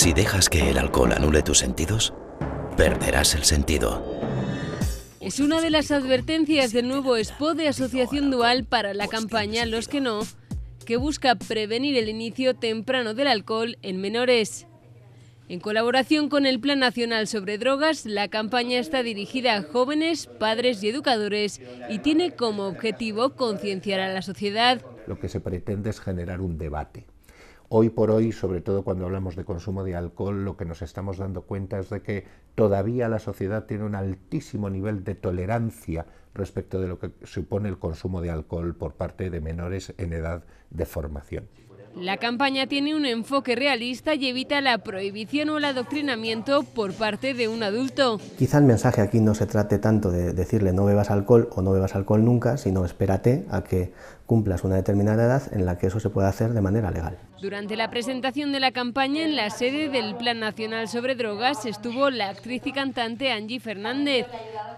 Si dejas que el alcohol anule tus sentidos, perderás el sentido. Es una de las advertencias del nuevo expo de Asociación Dual para la campaña Los que no, que busca prevenir el inicio temprano del alcohol en menores. En colaboración con el Plan Nacional sobre Drogas, la campaña está dirigida a jóvenes, padres y educadores y tiene como objetivo concienciar a la sociedad. Lo que se pretende es generar un debate Hoy por hoy, sobre todo cuando hablamos de consumo de alcohol, lo que nos estamos dando cuenta es de que todavía la sociedad tiene un altísimo nivel de tolerancia respecto de lo que supone el consumo de alcohol por parte de menores en edad de formación. La campaña tiene un enfoque realista y evita la prohibición o el adoctrinamiento por parte de un adulto. Quizá el mensaje aquí no se trate tanto de decirle no bebas alcohol o no bebas alcohol nunca, sino espérate a que cumplas una determinada edad en la que eso se pueda hacer de manera legal. Durante la presentación de la campaña en la sede del Plan Nacional sobre Drogas estuvo la actriz y cantante Angie Fernández,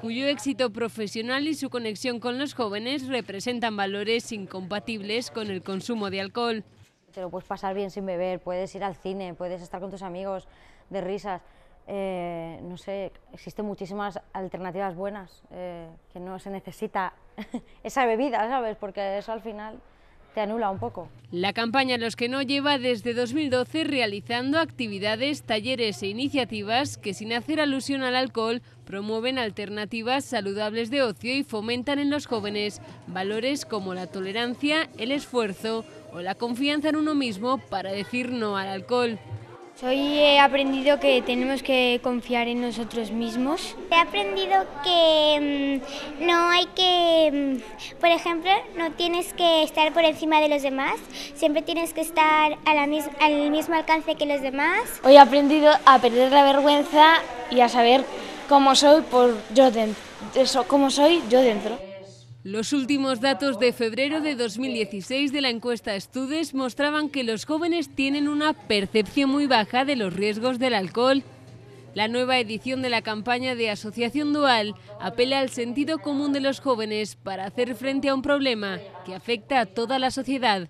cuyo éxito profesional y su conexión con los jóvenes representan valores incompatibles con el consumo de alcohol. Te lo puedes pasar bien sin beber, puedes ir al cine, puedes estar con tus amigos de risas. Eh, no sé, existen muchísimas alternativas buenas, eh, que no se necesita esa bebida, ¿sabes? Porque eso al final te anula un poco. La campaña Los que no lleva desde 2012 realizando actividades, talleres e iniciativas que sin hacer alusión al alcohol promueven alternativas saludables de ocio y fomentan en los jóvenes valores como la tolerancia, el esfuerzo, o la confianza en uno mismo para decir no al alcohol. Hoy he aprendido que tenemos que confiar en nosotros mismos. He aprendido que mm, no hay que, mm, por ejemplo, no tienes que estar por encima de los demás, siempre tienes que estar al mismo alcance que los demás. Hoy he aprendido a perder la vergüenza y a saber cómo soy por yo dentro. Eso, cómo soy yo dentro. Los últimos datos de febrero de 2016 de la encuesta Estudes mostraban que los jóvenes tienen una percepción muy baja de los riesgos del alcohol. La nueva edición de la campaña de Asociación Dual apela al sentido común de los jóvenes para hacer frente a un problema que afecta a toda la sociedad.